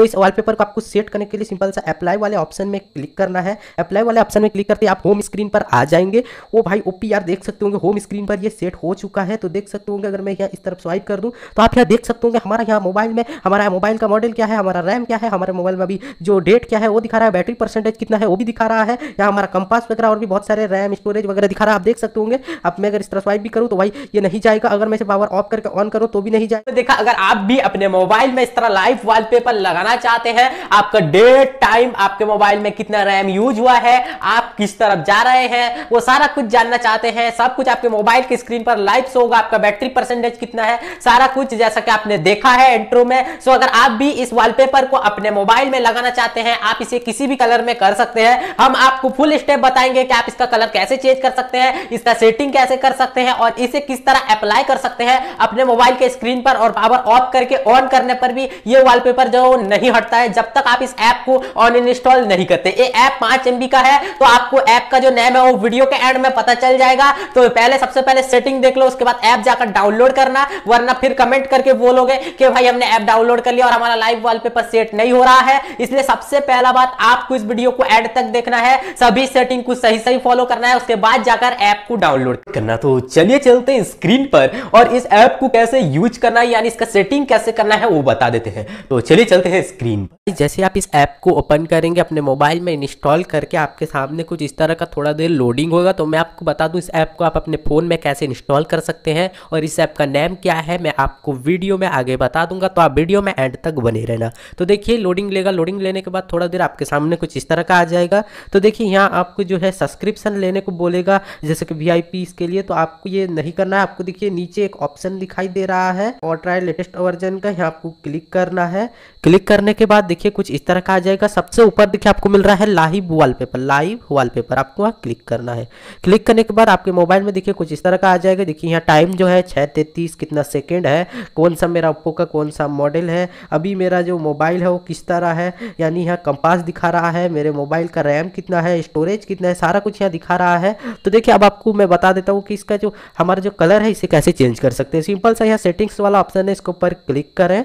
तो इस वॉलपेपर को आपको सेट करने के लिए सिंपल सा अप्लाई वाले ऑप्शन में क्लिक करना है अप्लाई वाले ऑप्शन में क्लिक करते आप होम स्क्रीन पर आ जाएंगे वो भाई ओ देख सकते होंगे होम स्क्रीन पर ये सेट हो चुका है तो देख सकते होंगे अगर मैं यहाँ इस तरफ स्वाइप कर दूँ तो आप यहाँ देख सकते होंगे हमारा यहाँ मोबाइल में हमारा मोबाइल का मॉडल क्या है हमारा रैम क्या है हमारे मोबाइल में अभी जो डेट क्या है वो दिखा रहा है बैटरी परसेंटेज कितना है वो भी दिखा रहा है यहाँ हमारा कंपास वगैरह और भी बहुत सारे रैम स्टोरेज वगैरह दिखा रहा है आप देख सकते होंगे अब मैं अगर इस तरह स्वाइप भी करूँ तो भाई ये नहीं जाएगा अगर मैं इसे पावर ऑफ करके ऑन करूँ तो भी नहीं जाएगा देखा अगर आप भी अपने मोबाइल में इस तरह लाइव वॉलपेपर लगाना जानना चाहते हैं आपका डेट टाइम आपके मोबाइल में कितना रैम यूज हुआ है आप किस तरफ जा रहे हैं वो सारा कुछ जानना चाहते हैं सब कुछ आपके मोबाइल की स्क्रीन पर लाइव शो होगा आपका बैटरी परसेंटेज कितना है सारा कुछ जैसा कि आपने देखा है इंट्रो में सो अगर आप भी इस वॉलपेपर को अपने मोबाइल में लगाना चाहते हैं आप इसे किसी भी कलर में कर सकते हैं हम आपको फुल स्टेप बताएंगे कि आप इसका कलर कैसे चेंज कर सकते हैं इसका सेटिंग कैसे कर सकते हैं और इसे किस तरह अप्लाई कर सकते हैं अपने मोबाइल के स्क्रीन पर और पावर ऑफ करके ऑन करने पर भी ये वॉलपेपर जो नहीं नहीं हटता है जब तक आप इस ऐप को ऑन इंस्टॉल नहीं करते ये ऐप पांच एमबी का है तो आपको ऐप का जो नेम है वो वीडियो के एंड में पता चल जाएगा तो पहले सबसे पहले सेटिंग देख लो उसके बाद ऐप जाकर डाउनलोड करना वरना फिर कमेंट करके बोलोगे कि भाई हमने ऐप डाउनलोड कर लिया और हमारा लाइव वॉलपेपर सेट नहीं हो रहा है इसलिए सबसे पहला बात आपको इस वीडियो को एड तक देखना है सभी सेटिंग को सही सही फॉलो करना है उसके बाद जाकर ऐप को डाउनलोड करना तो चलिए चलते हैं स्क्रीन पर और इस ऐप को कैसे यूज करना है यानी इसका सेटिंग कैसे करना है वो बता देते हैं तो चलिए चलते हैं स्क्रीन पर जैसे आप इस ऐप को ओपन करेंगे अपने मोबाइल में इंस्टॉल करके आपके सामने कुछ इस तरह का थोड़ा देर लोडिंग होगा तो मैं आपको बता दूं इस ऐप को आप अपने फ़ोन में कैसे इंस्टॉल कर सकते हैं और इस ऐप का नेम क्या है मैं आपको वीडियो में आगे बता दूंगा तो आप वीडियो में एंड तक बने रहना तो देखिए लोडिंग लेगा लोडिंग लेने के बाद थोड़ा देर आपके सामने कुछ इस तरह का आ जाएगा तो देखिए यहाँ आपको जो है सब्सक्रिप्शन लेने को बोलेगा जैसे कि वी के लिए तो आपको ये नहीं करना है आपको देखिए नीचे एक ऑप्शन दिखाई दे रहा है और ट्राई लेटेस्ट वर्जन का यहाँ आपको क्लिक करना है क्लिक करने के बाद देखिए कुछ इस तरह का आ जाएगा सबसे ऊपर देखिए आपको मिल रहा है लाइव वॉलपेपर लाइव वॉलपेपर आपको वहाँ क्लिक करना है क्लिक करने के बाद आपके मोबाइल में देखिए कुछ इस तरह का आ जाएगा देखिए यहाँ टाइम जो है छः तैतीस कितना सेकेंड है कौन सा मेरा ओप्पो का कौन सा मॉडल है अभी मेरा जो मोबाइल है वो किस तरह है यानी यहाँ कंपास दिखा रहा है मेरे मोबाइल का रैम कितना है स्टोरेज कितना है सारा कुछ यहाँ दिखा रहा है तो देखिए अब आपको मैं बता देता हूँ कि इसका जो हमारा जो कलर है इसे कैसे चेंज कर सकते हैं सिंपल सा यहाँ सेटिंग्स वाला ऑप्शन है इसके ऊपर क्लिक करें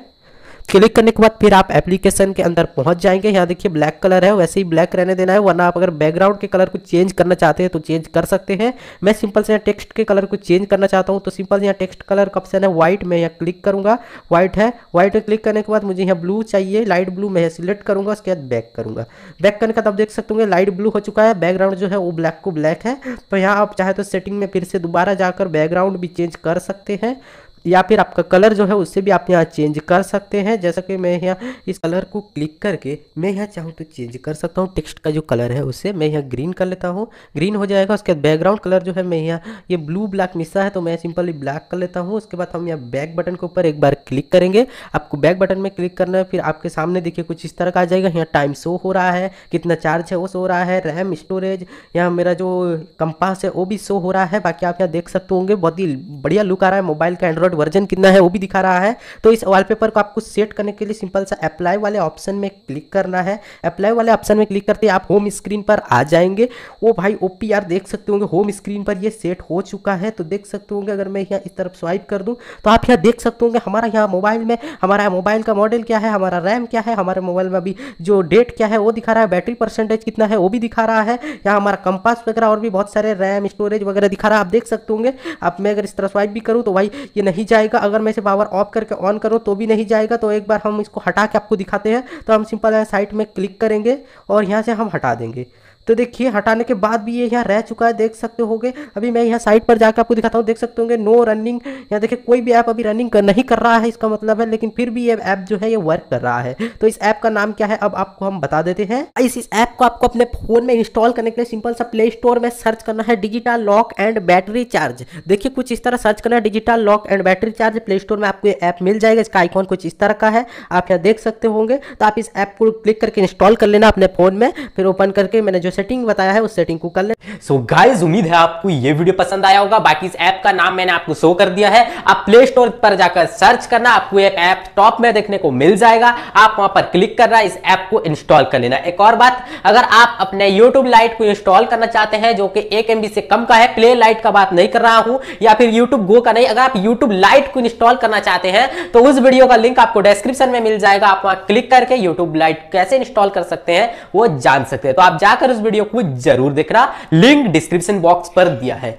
क्लिक करने के बाद फिर आप एप्लीकेशन के अंदर पहुंच जाएंगे यहाँ देखिए ब्लैक कलर है वैसे ही ब्लैक रहने देना है वरना आप अगर बैकग्राउंड के कलर को चेंज करना चाहते हैं तो चेंज कर सकते हैं मैं सिंपल से यहाँ टेक्स्ट के कलर को चेंज करना चाहता हूँ तो सिंपल से यहाँ टेक्स्ट कलर का ऑप्शन है व्हाइट मैं यहाँ क्लिक करूँगा व्हाइट है व्हाइट में क्लिक करने के बाद मुझे यहाँ ब्लू चाहिए लाइट ब्लू मैं सिलेक्ट करूंगा उसके बाद बैक करूंगा बैक करने के बाद आप देख सकते होंगे लाइट ब्लू हो चुका है बैकग्राउंड जो है वो ब्लैक को ब्लैक है तो यहाँ आप चाहे तो सेटिंग में फिर से दोबारा जाकर बैकग्राउंड भी चेंज कर सकते हैं या फिर आपका कलर जो है उससे भी आप यहाँ चेंज कर सकते हैं जैसा कि मैं यहाँ इस कलर को क्लिक करके मैं यहाँ चाहूँ तो चेंज कर सकता हूँ टेक्स्ट का जो कलर है उससे मैं यहाँ ग्रीन कर लेता हूँ ग्रीन हो जाएगा उसके बाद बैकग्राउंड कलर जो है मैं यहाँ ये ब्लू ब्लैक मिसा है तो मैं सिंपली ब्लैक कर लेता हूँ उसके बाद हम यहाँ बैक बटन के ऊपर एक बार क्लिक करेंगे आपको बैक बटन में क्लिक करना है फिर आपके सामने देखिए कुछ इस तरह का आ जाएगा यहाँ टाइम शो हो रहा है कितना चार्ज है वो शो रहा है रैम स्टोरेज यहाँ मेरा जो कंपास है वो भी शो हो रहा है बाकी आप यहाँ देख सकते होंगे बहुत ही बढ़िया लुक आ रहा है मोबाइल का एंड्रॉइड डॉट वर्जन कितना है वो भी दिखा रहा है तो इस वॉलपेपर को आपको सेट करने के लिए सिंपल सा अप्लाई वाले ऑप्शन में क्लिक करना है अप्लाई वाले ऑप्शन में क्लिक करते आप होम स्क्रीन पर आ जाएंगे वो भाई ओ देख सकते होंगे होम स्क्रीन पर यह सेट हो चुका है तो देख सकते होंगे अगर मैं यहाँ इस तरफ स्वाइप कर दूँ तो आप यहाँ देख सकते होंगे हमारा यहाँ मोबाइल में हमारा मोबाइल का मॉडल क्या है हमारा रैम क्या है हमारे मोबाइल में अभी जो डेट क्या है वो दिखा रहा है बैटरी परसेंटेज कितना है वो भी दिखा रहा है यहाँ हमारा कंपास वगैरह और भी बहुत सारे रैम स्टोरेज वगैरह दिखा रहा है आप देख सकते होंगे आप मैं अगर इस तरह स्वाइप भी करूँ तो भाई ये नहीं नहीं जाएगा अगर मैं इसे पावर ऑफ करके ऑन करूँ तो भी नहीं जाएगा तो एक बार हम इसको हटा के आपको दिखाते हैं तो हम सिंपल साइट में क्लिक करेंगे और यहाँ से हम हटा देंगे तो देखिए हटाने के बाद भी ये यहाँ रह चुका है देख सकते होगे अभी मैं यहाँ साइट पर जाकर आपको दिखाता हूँ देख सकते होंगे नो रनिंग यहाँ देखिए कोई भी ऐप अभी रनिंग कर, नहीं कर रहा है इसका मतलब है लेकिन फिर भी ये ऐप जो है ये वर्क कर रहा है तो इस ऐप का नाम क्या है अब आपको हम बता देते हैं इस इस ऐप को आपको अपने फोन में इंस्टॉल करने के लिए सिंपल सा प्ले स्टोर में सर्च करना है digital lock and battery charge देखिए कुछ इस तरह सर्च करना है digital lock and battery charge play store में आपको ये ऐप मिल जाएगा इसका आइकॉन कुछ इस तरह का है आप यहाँ देख सकते होंगे तो आप इस ऐप को क्लिक करके इंस्टॉल कर लेना अपने फोन में फिर ओपन करके मैंने जो सेटिंग बताया है उस सेटिंग को कर ले सो गाइज उम्मीद है आपको ये वीडियो पसंद आया होगा बाकी इस ऐप का नाम मैंने आपको शो कर दिया है आप प्ले स्टोर पर जाकर सर्च करना आपको एक ऐप टॉप में देखने को मिल जाएगा आप वहां पर क्लिक करना इस ऐप को इंस्टॉल कर लेना एक और बात अगर आप अपने यूट्यूब लाइट को इंस्टॉल करना चाहते हैं जो कि एक एम से कम का है प्ले लाइट का बात नहीं कर रहा हूं या फिर यूट्यूब गो का नहीं अगर आप यूट्यूब लाइट को इंस्टॉल करना चाहते हैं तो उस वीडियो का लिंक आपको डिस्क्रिप्शन में मिल जाएगा आप वहां क्लिक करके यूट्यूब लाइट कैसे इंस्टॉल कर सकते हैं वो जान सकते हैं तो आप जाकर उस वीडियो को जरूर देखना लिंक डिस्क्रिप्शन बॉक्स पर दिया है